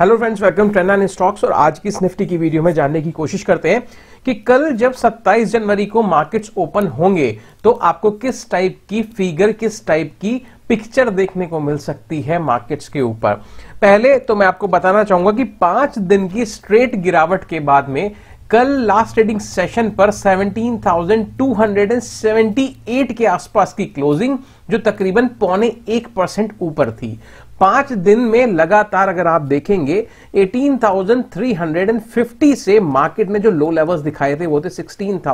hello friends welcome trend and stocks और आज की इस निफ्टी की वीडियो में जानने की कोशिश करते हैं कि कल जब 27 जनवरी को मार्केट्स ओपन होंगे तो आपको किस टाइप की फिगर किस टाइप की पिक्चर देखने को मिल सकती है मार्केट्स के ऊपर पहले तो मैं आपको बताना चाहूंगा कि पांच दिन की स्ट्रेट गिरावट के बाद में कल लास्ट ट्रेडिंग सेशन पर 17,278 के आसपास की क्लोजिंग जो तकरीबन पौने एक परसेंट ऊपर थी पांच दिन में लगातार अगर आप देखेंगे 18,350 से मार्केट में जो लो लेवल्स दिखाए थे वो थे 16,800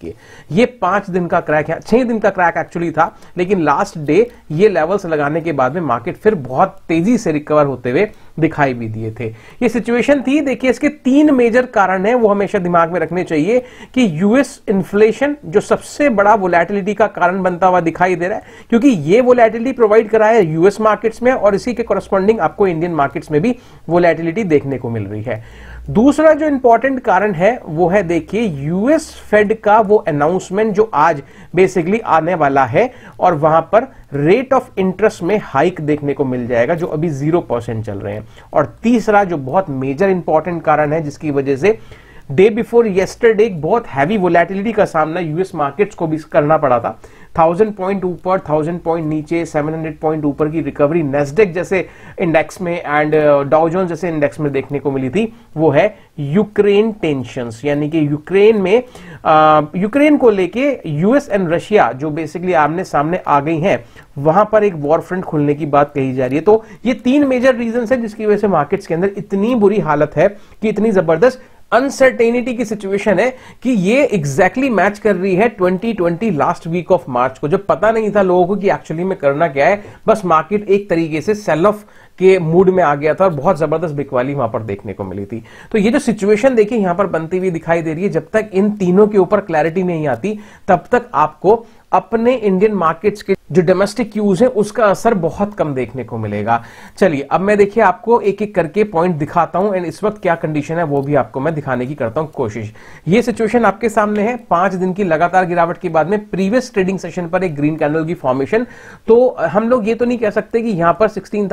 के ये पांच दिन का क्रैक है छह दिन का क्रैक एक्चुअली था लेकिन लास्ट डे ये लेवल्स लगाने के बाद में मार्केट फिर बहुत तेजी से रिकवर होते हुए दिखाई भी दिए थे ये सिचुएशन थी देखिए इसके तीन मेजर कारण है वो हमेशा दिमाग में रखने चाहिए कि यूएस इन्फ्लेशन जो सबसे बड़ा वोलेटिलिटी का कारण बनता हुआ दिखाई दे रहा है क्योंकि ये वोलेटिलिटी प्रोवाइड करा है यूएस मार्केट्स में और इसी के कॉरस्पॉन्डिंग आपको इंडियन मार्केट्स में भी वोलेटिलिटी देखने को मिल रही है दूसरा जो इंपॉर्टेंट कारण है वो है देखिए यूएस फेड का वो अनाउंसमेंट जो आज बेसिकली आने वाला है और वहां पर रेट ऑफ इंटरेस्ट में हाइक देखने को मिल जाएगा जो अभी जीरो परसेंट चल रहे हैं और तीसरा जो बहुत मेजर इंपॉर्टेंट कारण है जिसकी वजह से डे बिफोर येस्टरडे बहुत हैवी वोलेटिलिटी का सामना यूएस मार्केट्स को भी करना पड़ा था थाउजेंड पॉइंट ऊपर थाउजेंड पॉइंट नीचे सेवन हंड्रेड पॉइंट ऊपर की रिकवरी नेस्डेक जैसे इंडेक्स में एंड डाउजोन uh, जैसे इंडेक्स में देखने को मिली थी वो है यूक्रेन टेंशन यानी कि यूक्रेन में यूक्रेन uh, को लेके यूएस एंड रशिया जो बेसिकली आमने सामने आ गई हैं वहां पर एक वॉर फ्रंट खुलने की बात कही जा रही है तो ये तीन मेजर रीजन है जिसकी वजह से मार्केट्स के अंदर इतनी बुरी हालत है कि इतनी जबरदस्त अनसर्टेनिटी की सिचुएशन है कि ये एग्जैक्टली exactly मैच कर रही है 2020 लास्ट वीक ऑफ मार्च को जब पता नहीं था लोगों को कि एक्चुअली में करना क्या है बस मार्केट एक तरीके से सेल ऑफ के मूड में आ गया था और बहुत जबरदस्त बिकवाली वहां पर देखने को मिली थी तो ये जो सिचुएशन देखिए यहां पर बनती हुई दिखाई दे रही है जब तक इन तीनों के ऊपर क्लैरिटी नहीं आती तब तक आपको अपने इंडियन मार्केट्स के जो डोमेस्टिक यूज है उसका असर बहुत कम देखने को मिलेगा चलिए अब मैं देखिए आपको एक एक करके पॉइंट दिखाता हूं एंड इस वक्त क्या कंडीशन है वो भी आपको मैं दिखाने की करता हूं कोशिश ये सिचुएशन आपके सामने है पांच दिन की लगातार गिरावट के बाद में प्रीवियस ट्रेडिंग सेशन पर एक ग्रीन कैंडल की फॉर्मेशन तो हम लोग ये तो नहीं कह सकते कि यहां पर सिक्सटीन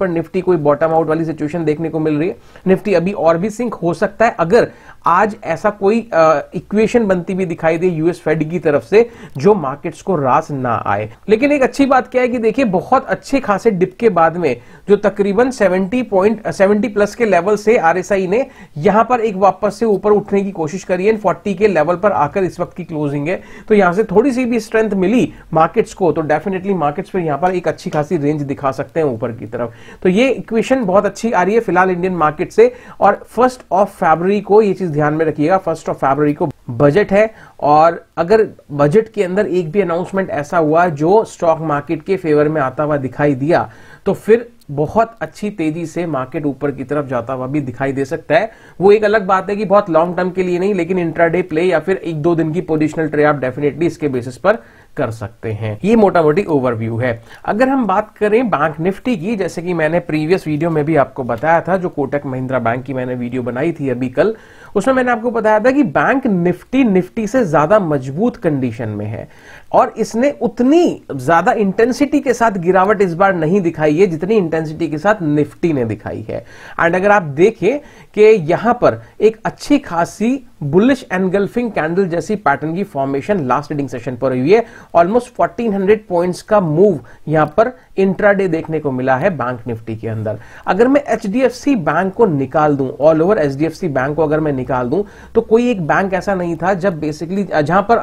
पर निफ्टी कोई बॉटम आउट वाली सिचुएशन देखने को मिल रही है निफ्टी अभी और भी सिंक हो सकता है अगर आज ऐसा कोई इक्वेशन बनती हुई दिखाई दे यूएस फेड की तरफ से जो मार्केट्स को रास ना आए लेकिन एक अच्छी बात क्या है कि देखिए बहुत अच्छे खासे डिप के बाद में जो तकरीबन 70 पॉइंट 70 प्लस के लेवल से आरएसआई ने यहां पर एक वापस से ऊपर उठने की कोशिश करी है 40 के लेवल पर आकर इस वक्त की क्लोजिंग है तो यहां से थोड़ी सी भी स्ट्रेंथ मिली मार्केट्स को तो डेफिनेटली मार्केट्स पर यहां पर एक अच्छी खासी रेंज दिखा सकते हैं ऊपर की तरफ तो ये इक्वेशन बहुत अच्छी आ रही है फिलहाल इंडियन मार्केट से और फर्स्ट ऑफ फेबररी को ये चीज ध्यान में रखिएगा फर्स्ट ऑफ फेबररी को बजट है और अगर बजट के अंदर एक भी अनाउंसमेंट ऐसा हुआ जो स्टॉक मार्केट के फेवर में आता हुआ दिखाई दिया तो फिर बहुत अच्छी तेजी से मार्केट ऊपर की तरफ जाता हुआ भी दिखाई दे सकता है वो एक अलग बात है कि बहुत लॉन्ग टर्म के लिए नहीं लेकिन इंट्राडे प्ले या फिर एक दो दिन की पोजिशनल ट्रे आप डेफिनेटली इसके बेसिस पर कर सकते हैं ये मोटा मोटी ओवरव्यू है अगर हम बात करें बैंक निफ्टी की जैसे कि मैंने प्रीवियस वीडियो में भी आपको बताया था जो कोटक महिंद्रा बैंक की मैंने वीडियो बनाई थी अभी कल उसमें मैंने आपको बताया था कि बैंक निफ्टी निफ्टी से ज्यादा मजबूत कंडीशन में है और इसने उतनी ज्यादा इंटेंसिटी के साथ गिरावट इस बार नहीं दिखाई है जितनी इंटेंसिटी के साथ निफ्टी ने दिखाई है एंड अगर आप देखें कि यहां पर एक अच्छी खासी बुलिश एनगल्फिंग कैंडल जैसी पैटर्न की फॉर्मेशन लास्ट ट्रेडिंग सेशन पर हुई है ऑलमोस्ट 1400 पॉइंट्स का मूव यहां पर इंट्राडे देखने को मिला है बैंक निफ्टी के अंदर अगर मैं एच बैंक को निकाल दूं ऑल ओवर एच बैंक को अगर मैं निकाल दूं तो कोई एक बैंक ऐसा नहीं था जब बेसिकली जहां पर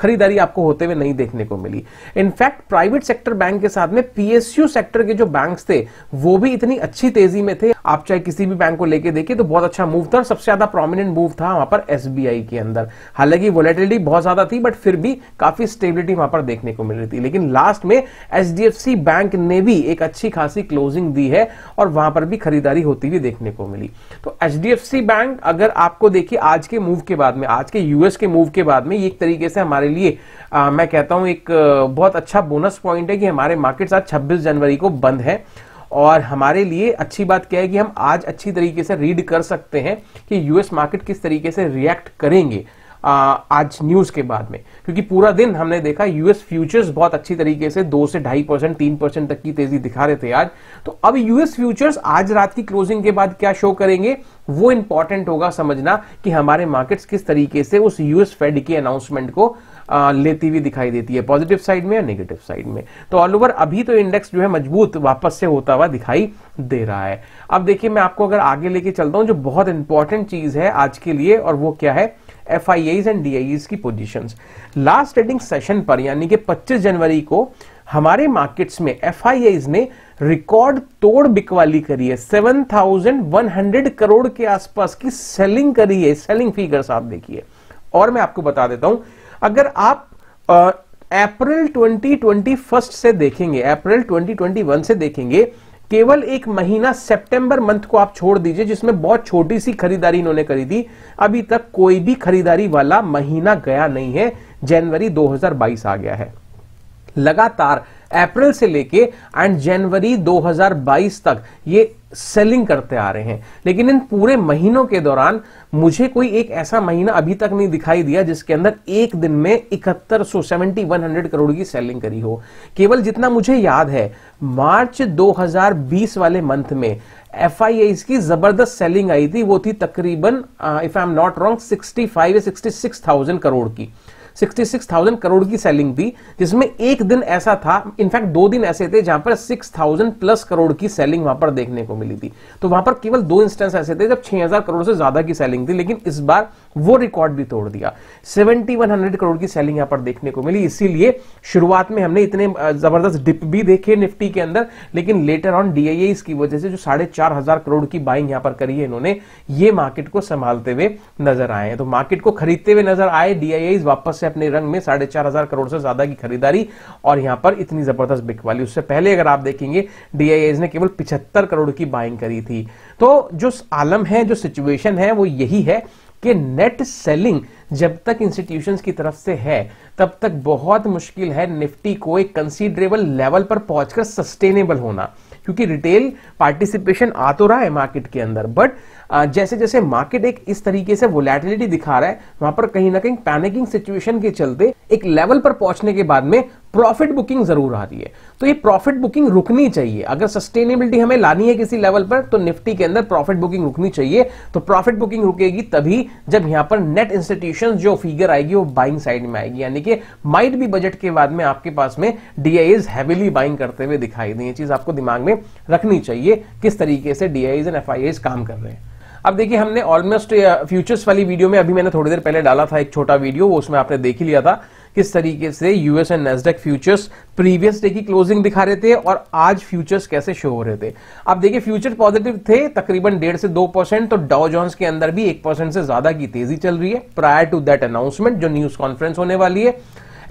खरीदारी आपको होते हुए नहीं कमी देखने को मिली इनफैक्ट प्राइवेट सेक्टर बैंक के साथ में पीएसयू सेक्टर के जो बैंक थे वो भी इतनी अच्छी तेजी में थे आप चाहे किसी भी बैंक को लेके देखिए तो बहुत अच्छा मूव था और सबसे ज्यादा प्रोमिनेंट मूव था वहां पर एस के अंदर हालांकि वोलेटिलिटी बहुत ज्यादा थी बट फिर भी काफी स्टेबिलिटी वहां पर देखने को मिल रही थी लेकिन लास्ट में एच बैंक ने भी एक अच्छी खासी क्लोजिंग दी है और वहां पर भी खरीदारी होती हुई देखने को मिली तो एच बैंक अगर आपको देखिए आज के मूव के बाद में आज के यूएस के मूव के बाद में एक तरीके से हमारे लिए आ, मैं कहता कहता हूं एक बहुत अच्छा बोनस पॉइंट है कि हमारे मार्केट आज छब्बीस जनवरी को बंद है और हमारे लिए अच्छी बात क्या है कि हम आज अच्छी तरीके से रीड कर सकते हैं कि यूएस मार्केट किस तरीके से रिएक्ट करेंगे आज न्यूज के बाद में क्योंकि पूरा दिन हमने देखा यूएस फ्यूचर्स बहुत अच्छी तरीके से दो से ढाई परसेंट तीन परसेंट तक की तेजी दिखा रहे थे आज तो अब यूएस फ्यूचर्स आज रात की क्लोजिंग के बाद क्या शो करेंगे वो इंपॉर्टेंट होगा समझना कि हमारे मार्केट्स किस तरीके से उस यूएस फेड के अनाउंसमेंट को आ, लेती हुई दिखाई देती है पॉजिटिव साइड में या नेगेटिव साइड में तो ऑल ओवर अभी तो इंडेक्स जो है मजबूत वापस से होता हुआ दिखाई दे रहा है अब देखिए मैं आपको अगर आगे लेके चलता हूं जो बहुत इंपॉर्टेंट चीज है आज के लिए और वो क्या है एफ एंड डी की पोजिशन लास्ट ट्रेडिंग सेशन पर यानी कि 25 जनवरी को हमारे मार्केट्स में एफ ने रिकॉर्ड तोड़ बिकवाली करी है 7,100 करोड़ के आसपास की सेलिंग करी है सेलिंग फिगर्स आप देखिए और मैं आपको बता देता हूं अगर आप अप्रैल ट्वेंटी से देखेंगे अप्रैल ट्वेंटी से देखेंगे केवल एक महीना सितंबर मंथ को आप छोड़ दीजिए जिसमें बहुत छोटी सी खरीदारी इन्होंने करी थी अभी तक कोई भी खरीदारी वाला महीना गया नहीं है जनवरी 2022 आ गया है लगातार अप्रैल से लेके एंड जनवरी 2022 तक ये सेलिंग करते आ रहे हैं लेकिन इन पूरे महीनों के दौरान मुझे कोई एक ऐसा महीना अभी तक नहीं दिखाई दिया जिसके अंदर एक दिन में इकहत्तर सो सेवेंटी वन हंड्रेड करोड़ की सेलिंग करी हो केवल जितना मुझे याद है मार्च 2020 वाले मंथ में एफ की जबरदस्त सेलिंग आई थी वो थी तकरीबन if I am not wrong sixty five या थाउजेंड करोड़ की 66,000 करोड़ की सेलिंग थी जिसमें एक दिन ऐसा था इनफैक्ट दो दिन ऐसे थे जहां पर 6,000 प्लस करोड़ की सेलिंग वहां पर देखने को मिली थी तो वहां पर केवल दो इंस्टेंस ऐसे थे जब 6,000 करोड़ से ज्यादा की सेलिंग थी लेकिन इस बार वो रिकॉर्ड भी तोड़ दिया 7100 करोड़ की सेलिंग यहां पर देखने को मिली इसीलिए शुरुआत में हमने इतने जबरदस्त डिप भी देखे निफ्टी के अंदर लेकिन लेटर ऑन डीआईए की वजह से जो साढ़े चार हजार करोड़ की बाइंग यहां पर करी है इन्होंने ये मार्केट को संभालते हुए नजर आए हैं तो मार्केट को खरीदते हुए नजर आए डीआईए वापस से अपने रंग में साढ़े चार हजार करोड़ से ज्यादा की खरीदारी और यहां पर इतनी जबरदस्त बिक वाली उससे पहले अगर आप देखेंगे डीआईए ने केवल पिछहत्तर करोड़ की बाइंग करी थी तो जो आलम है जो सिचुएशन है वो यही है कि नेट सेलिंग जब तक इंस्टीट्यूशंस की तरफ से है तब तक बहुत मुश्किल है निफ्टी को एक कंसीडरेबल लेवल पर पहुंचकर सस्टेनेबल होना क्योंकि रिटेल पार्टिसिपेशन आ तो रहा है मार्केट के अंदर बट जैसे जैसे मार्केट एक इस तरीके से वोलेटिलिटी दिखा रहा है वहां पर कहीं ना कहीं पैनिकिंग सिचुएशन के चलते एक लेवल पर पहुंचने के बाद में प्रॉफिट बुकिंग जरूर आ रही है तो ये प्रॉफिट बुकिंग रुकनी चाहिए अगर सस्टेनेबिलिटी हमें लानी है किसी लेवल पर तो निफ्टी के अंदर प्रॉफिट बुकिंग रुकनी चाहिए तो प्रॉफिट बुकिंग रुकेगी तभी जब यहां पर नेट इंस्टीट्यूशन जो फिगर आएगी वो बाइंग साइड में आएगी यानी कि माइट भी बजट के बाद में आपके पास में डीआईज हैविली बाइंग करते हुए दिखाई दें ये चीज आपको दिमाग में रखनी चाहिए किस तरीके से डीआईज एंड एफ काम कर रहे हैं अब देखिए हमने ऑलमोस्ट फ्यूचर्स uh, वाली वीडियो में अभी मैंने थोड़ी देर पहले डाला था एक छोटा वीडियो वो उसमें आपने देख ही लिया था किस तरीके से US and Nasdaq futures previous day की क्लोजिंग दिखा रहे थे और आज फ्यूचर्स कैसे शो हो रहे थे आप देखिए फ्यूचर पॉजिटिव थे तकरीबन डेढ़ से दो परसेंट तो डाउ जॉन्स के अंदर भी एक परसेंट से ज्यादा की तेजी चल रही है प्रायर टू दैट अनाउंसमेंट जो न्यूज कॉन्फ्रेंस होने वाली है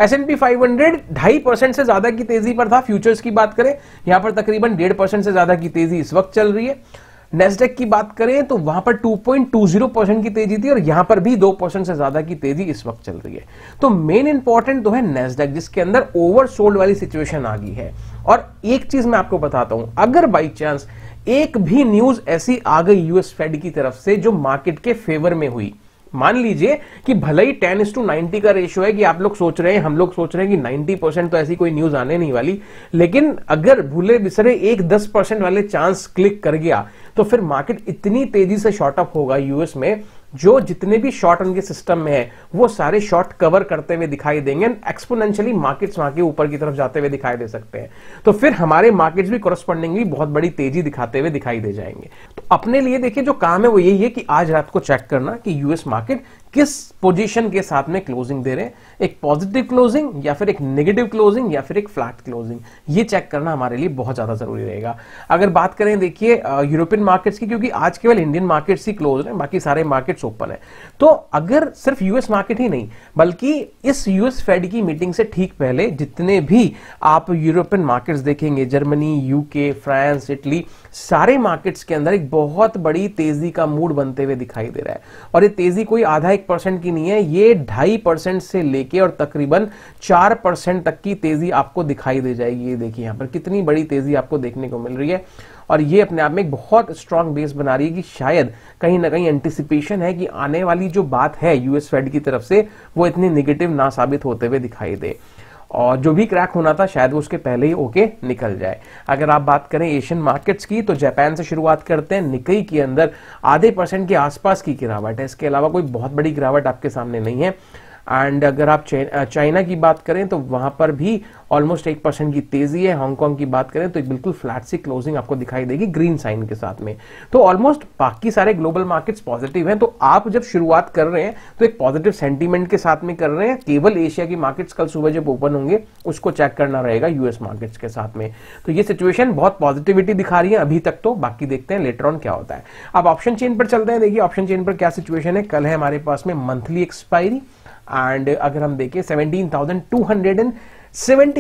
S N P five hundred ढाई परसेंट से ज्यादा की तेजी पर था फ्यूचर्स की बात करें यहां पर तकरीबन डेढ़ परसेंट से ज्यादा की तेजी इस वक्त चल रही है नेस्डेक की बात करें तो वहां पर 2.20 परसेंट की तेजी थी और यहां पर भी 2 परसेंट से ज्यादा की तेजी इस वक्त चल रही है तो मेन इंपॉर्टेंट तो है नेस्डेक जिसके अंदर ओवरसोल्ड वाली सिचुएशन आ गई है और एक चीज मैं आपको बताता हूं अगर बाई चांस एक भी न्यूज ऐसी आ गई यूएस फेड की तरफ से जो मार्केट के फेवर में हुई मान लीजिए कि भले ही टेन इस टू नाइनटी का रेशियो है कि आप लोग सोच रहे हैं हम लोग सोच रहे हैं कि नाइनटी परसेंट तो ऐसी कोई न्यूज आने नहीं वाली लेकिन अगर भूले बिसरे एक दस परसेंट वाले चांस क्लिक कर गया तो फिर मार्केट इतनी तेजी से शॉर्ट अप होगा यूएस में जो जितने भी शॉर्ट उनके सिस्टम में है वो सारे शॉर्ट कवर करते हुए दिखाई देंगे एंड एक्सपोनेंशियली मार्केट्स वहां के ऊपर की तरफ जाते हुए दिखाई दे सकते हैं तो फिर हमारे मार्केट्स भी कॉरस्पॉन्डिंगली बहुत बड़ी तेजी दिखाते हुए दिखाई दे जाएंगे तो अपने लिए देखिए जो काम है वो यही है कि आज रात को चेक करना कि यूएस मार्केट किस पोजीशन के साथ में क्लोजिंग दे रहे हैं एक पॉजिटिव क्लोजिंग या फिर एक नेगेटिव क्लोजिंग या फिर एक फ्लैट क्लोजिंग ये चेक करना हमारे लिए बहुत ज्यादा जरूरी रहेगा अगर बात करें देखिए यूरोपियन मार्केट्स की क्योंकि आज केवल इंडियन मार्केट्स ही क्लोज है बाकी सारे मार्केट्स ओपन है तो अगर सिर्फ यूएस मार्केट ही नहीं बल्कि इस यूएस फेड की मीटिंग से ठीक पहले जितने भी आप यूरोपियन मार्केट्स देखेंगे जर्मनी यूके फ्रांस इटली सारे मार्केट्स के अंदर एक बहुत बड़ी तेजी का मूड बनते हुए दिखाई दे रहा है और ये तेजी कोई आधा एक एक परसेंट की नहीं है ये ढाई परसेंट से लेके और तकरीबन चार परसेंट तक की तेजी आपको दिखाई दे जाएगी ये देखिए यहाँ पर कितनी बड़ी तेजी आपको देखने को मिल रही है और ये अपने आप में एक बहुत स्ट्रांग बेस बना रही है कि शायद कहीं ना कहीं एंटिसिपेशन है कि आने वाली जो बात है यूएस फेड की तरफ से वो इतनी निगेटिव ना साबित होते हुए दिखाई दे और जो भी क्रैक होना था शायद वो उसके पहले ही ओके निकल जाए अगर आप बात करें एशियन मार्केट्स की तो जापान से शुरुआत करते हैं निकई के अंदर आधे परसेंट के आसपास की गिरावट है इसके अलावा कोई बहुत बड़ी गिरावट आपके सामने नहीं है एंड अगर आप चाइना की बात करें तो वहां पर भी ऑलमोस्ट एक परसेंट की तेजी है हांगकांग की बात करें तो एक बिल्कुल फ्लैट सी क्लोजिंग आपको दिखाई देगी ग्रीन साइन के साथ में तो ऑलमोस्ट बाकी सारे ग्लोबल मार्केट्स पॉजिटिव हैं तो आप जब शुरुआत कर रहे हैं तो एक पॉजिटिव सेंटीमेंट के साथ में कर रहे हैं केवल एशिया की मार्केट्स कल सुबह जब ओपन होंगे उसको चेक करना रहेगा यूएस मार्केट्स के साथ में तो ये सिचुएशन बहुत पॉजिटिविटी दिखा रही है अभी तक तो बाकी देखते हैं लेटर ऑन क्या होता है अब ऑप्शन चेन पर चलते हैं देखिए ऑप्शन चेन पर क्या सिचुएशन है कल है हमारे पास में मंथली एक्सपायरी एंड अगर हम देखें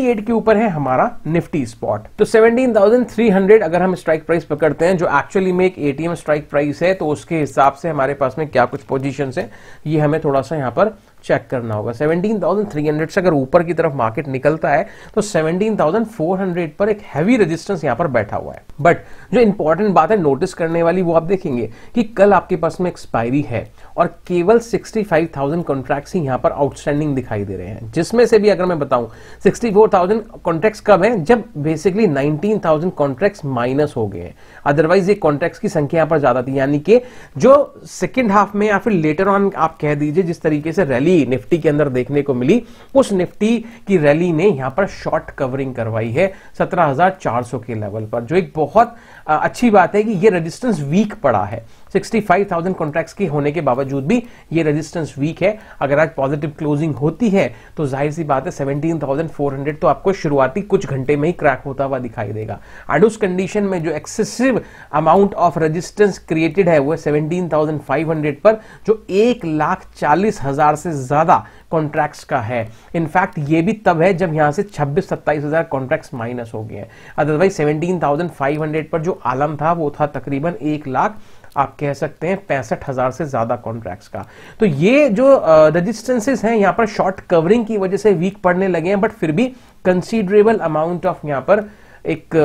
एट के ऊपर है हमारा निफ्टी स्पॉट तो 17,300 अगर हम स्ट्राइक प्राइस पकड़ते हैं जो एक्चुअली में एक एटीएम स्ट्राइक प्राइस है तो उसके हिसाब से हमारे पास में क्या कुछ पोजिशन है ये हमें थोड़ा सा यहाँ पर चेक करना होगा 17,300 से अगर ऊपर की तरफ मार्केट निकलता है तो 17,400 पर एक हैवी रेजिस्टेंस यहां पर बैठा हुआ है बट जो इंपॉर्टेंट बात है नोटिस करने वाली वो आप देखेंगे कि कल आपके पास में एक्सपायरी है और केवल 65,000 कॉन्ट्रैक्ट्स ही यहां पर आउटस्टैंडिंग दिखाई दे रहे हैं जिसमें से भी अगर मैं बताऊं 64,000 कॉन्ट्रैक्ट्स कब है जब बेसिकली 19,000 कॉन्ट्रैक्ट्स माइनस हो गए हैं अदरवाइज ये कॉन्ट्रैक्ट्स की संख्या यहां पर ज्यादा थी यानी कि जो सेकेंड हाफ में या फिर लेटर ऑन आप कह दीजिए जिस तरीके से रैली रैली निफ्टी के अंदर देखने को मिली उस निफ्टी की रैली ने यहां पर शॉर्ट कवरिंग करवाई है 17,400 के लेवल पर जो एक बहुत अच्छी बात है कि ये रेजिस्टेंस वीक पड़ा है 65,000 कॉन्ट्रैक्ट्स के होने के बावजूद भी ये रेजिस्टेंस वीक है अगर आज पॉजिटिव क्लोजिंग होती है तो जाहिर सी बात है 17,400 तो आपको शुरुआती कुछ घंटे में ही क्रैक होता हुआ दिखाई देगा एंड उस कंडीशन में जो excessive amount of resistance created है वो सेवनटीन पर जो एक लाख चालीस हजार से ज्यादा कॉन्ट्रैक्ट्स का है इनफैक्ट ये भी तब है जब यहाँ से छब्बीस सत्ताईस हजार कॉन्ट्रैक्ट माइनस हो गए थाउजेंड अदरवाइज हंड्रेड पर जो आलम था वो था तकरीबन एक लाख आप कह सकते हैं पैंसठ हजार से ज्यादा कॉन्ट्रैक्ट्स का तो ये जो रजिस्टेंसेज हैं यहाँ पर शॉर्ट कवरिंग की वजह से वीक पड़ने लगे हैं बट फिर भी कंसिडरेबल अमाउंट ऑफ यहां पर एक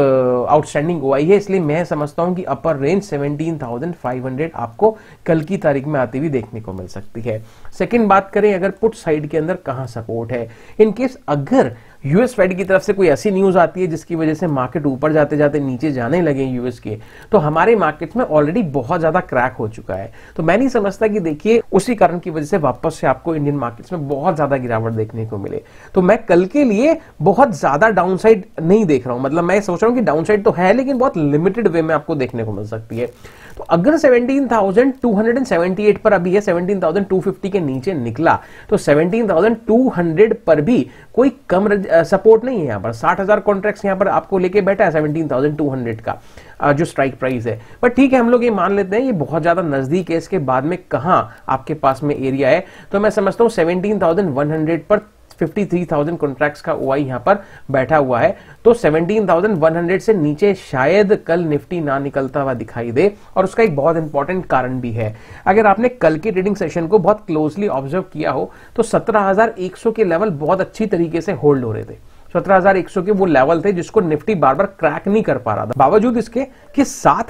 आउटस्टैंडिंग आई है इसलिए मैं समझता हूं कि अपर रेंज 17,500 आपको कल की तारीख में आती हुई देखने को मिल सकती है सेकंड बात करें अगर पुट साइड के अंदर कहां सपोर्ट है इनकेस अगर यूएस फेड की तरफ से कोई ऐसी न्यूज आती है जिसकी वजह से मार्केट ऊपर जाते जाते नीचे जाने लगे यूएस के तो हमारे मार्केट में ऑलरेडी बहुत ज्यादा क्रैक हो चुका है तो मैं नहीं समझता कि देखिए उसी कारण की वजह से वापस से आपको इंडियन मार्केट्स में बहुत ज्यादा गिरावट देखने को मिले तो मैं कल के लिए बहुत ज्यादा डाउन नहीं देख रहा हूं मतलब मैं सोच रहा हूं कि डाउन तो है लेकिन बहुत लिमिटेड वे में आपको देखने को मिल सकती है तो अगर 17,278 पर अभी है 17,250 के नीचे निकला तो 17,200 पर भी कोई कम रज... सपोर्ट नहीं है यहाँ पर साठ हजार कॉन्ट्रैक्ट यहाँ पर आपको लेके बैठा है सेवनटीन थाउजेंड टू हंड्रेड का जो स्ट्राइक प्राइस है बट ठीक है हम लोग ये मान लेते हैं ये बहुत ज्यादा नजदीक है इसके बाद में कहा आपके पास में एरिया है तो मैं समझता हूँ सेवनटीन थाउजेंड वन हंड्रेड पर 53,000 कॉन्ट्रैक्ट्स का ओआई यहां पर बैठा हुआ है तो 17,100 से नीचे शायद कल निफ्टी ना निकलता हुआ दिखाई दे और उसका एक बहुत इंपॉर्टेंट कारण भी है अगर आपने कल के ट्रेडिंग सेशन को बहुत क्लोजली ऑब्जर्व किया हो तो 17,100 के लेवल बहुत अच्छी तरीके से होल्ड हो रहे थे सत्रह हजार एक सौ के वो लेवल थे जिसको निफ्टी बार बार क्रैक नहीं कर पा रहा था बावजूद इसके कि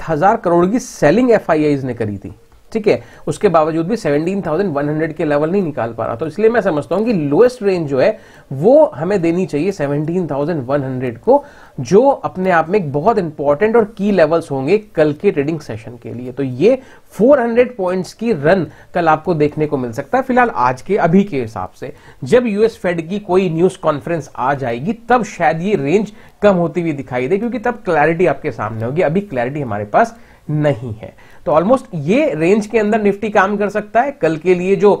हजार करोड़ की सेलिंग एफ ने करी थी ठीक है उसके बावजूद भी 17,100 के लेवल नहीं निकाल पा रहा तो इसलिए मैं समझता हूं कि लोएस्ट रेंज जो है वो हमें देनी चाहिए 17,100 को जो अपने आप में एक बहुत इंपॉर्टेंट और की लेवल्स होंगे कल के ट्रेडिंग सेशन के लिए तो ये 400 पॉइंट्स की रन कल आपको देखने को मिल सकता है फिलहाल आज के अभी के हिसाब से जब यूएस फेड की कोई न्यूज कॉन्फ्रेंस आ जाएगी तब शायद ये रेंज कम होती हुई दिखाई दे क्योंकि तब क्लैरिटी आपके सामने होगी अभी क्लैरिटी हमारे पास नहीं है तो ऑलमोस्ट ये रेंज के अंदर निफ्टी काम कर सकता है कल के लिए जो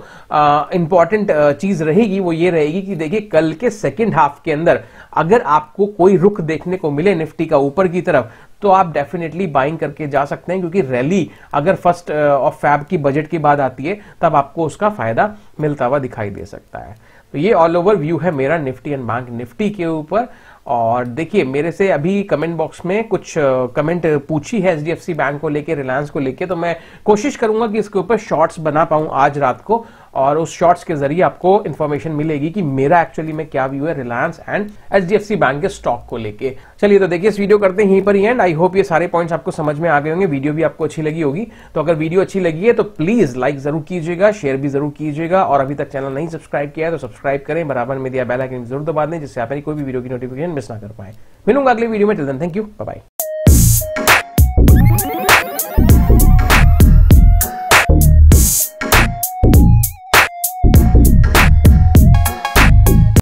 इंपॉर्टेंट चीज रहेगी वो ये रहेगी कि देखिए कल के सेकेंड हाफ के अंदर अगर आपको कोई रुख देखने को मिले निफ्टी का ऊपर की तरफ तो आप डेफिनेटली बाइंग करके जा सकते हैं क्योंकि रैली अगर फर्स्ट ऑफ फैब की बजट की बात आती है तब आपको उसका फायदा मिलता हुआ दिखाई दे सकता है तो ये ऑल ओवर व्यू है मेरा निफ्टी एंड बैंक निफ्टी के ऊपर और देखिए मेरे से अभी कमेंट बॉक्स में कुछ कमेंट पूछी है एच बैंक को लेके रिलायंस को लेके तो मैं कोशिश करूंगा कि इसके ऊपर शॉर्ट्स बना पाऊं आज रात को और उस शॉर्ट्स के जरिए आपको इन्फॉर्मेशन मिलेगी कि मेरा एक्चुअली में क्या व्यू है रिलायंस एंड एच बैंक के स्टॉक को लेके चलिए तो देखिए इस वीडियो करते हैं यहीं पर ही एंड आई होप ये सारे पॉइंट्स आपको समझ में आ गए होंगे वीडियो भी आपको अच्छी लगी होगी तो अगर वीडियो अच्छी लगी है तो प्लीज लाइक जरूर कीजिएगा शेयर भी जरूर कीजिएगा और अभी तक चैनल नहीं सब्सक्राइब किया है तो सब्सक्राइब करें बराबर में दिया बेलाइकन जरूर दबा दें जिससे आप कोई भी वीडियो की नोटिफिकेशन मिस ना कर पाए मिलूंगा अगली वीडियो में चलते थैंक यू बाय